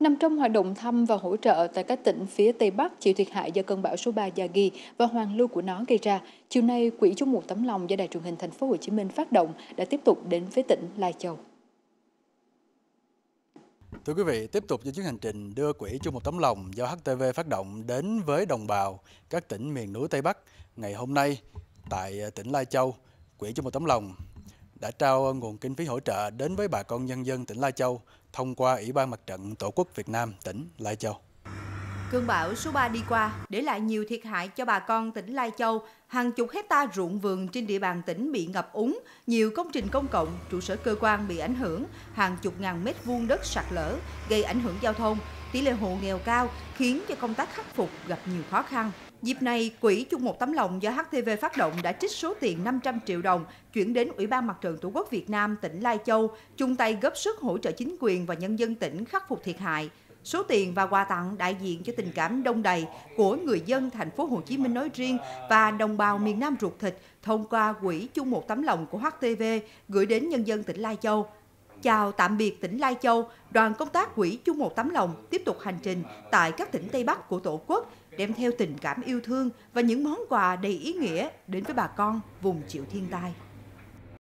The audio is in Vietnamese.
Nằm trong hoạt động thăm và hỗ trợ tại các tỉnh phía Tây Bắc chịu thiệt hại do cơn bão số 3 Yagi và hoàn lưu của nó gây ra, chiều nay Quỹ chung một tấm lòng do Đài truyền hình Thành phố Hồ Chí Minh phát động đã tiếp tục đến với tỉnh Lai Châu. Thưa quý vị, tiếp tục cho chuyến hành trình đưa quỹ chung một tấm lòng do HTV phát động đến với đồng bào các tỉnh miền núi Tây Bắc. Ngày hôm nay, tại tỉnh Lai Châu, quỹ chung một tấm lòng đã trao nguồn kinh phí hỗ trợ đến với bà con nhân dân tỉnh Lai Châu thông qua Ủy ban Mặt trận Tổ quốc Việt Nam tỉnh Lai Châu. Cơn bão số 3 đi qua để lại nhiều thiệt hại cho bà con tỉnh Lai Châu. Hàng chục hecta ruộng vườn trên địa bàn tỉnh bị ngập úng, nhiều công trình công cộng, trụ sở cơ quan bị ảnh hưởng, hàng chục ngàn mét vuông đất sạt lở, gây ảnh hưởng giao thông, tỷ lệ hộ nghèo cao khiến cho công tác khắc phục gặp nhiều khó khăn. Dịp này, Quỹ chung một tấm lòng do HTV phát động đã trích số tiền 500 triệu đồng chuyển đến Ủy ban Mặt trận Tổ quốc Việt Nam tỉnh Lai Châu, chung tay góp sức hỗ trợ chính quyền và nhân dân tỉnh khắc phục thiệt hại. Số tiền và quà tặng đại diện cho tình cảm đông đầy của người dân thành phố Hồ Chí Minh nói riêng và đồng bào miền Nam ruột thịt thông qua quỹ chung một tấm lòng của HTV gửi đến nhân dân tỉnh Lai Châu. Chào tạm biệt tỉnh Lai Châu, đoàn công tác quỹ chung một tấm lòng tiếp tục hành trình tại các tỉnh Tây Bắc của Tổ quốc, đem theo tình cảm yêu thương và những món quà đầy ý nghĩa đến với bà con vùng chịu thiên tai.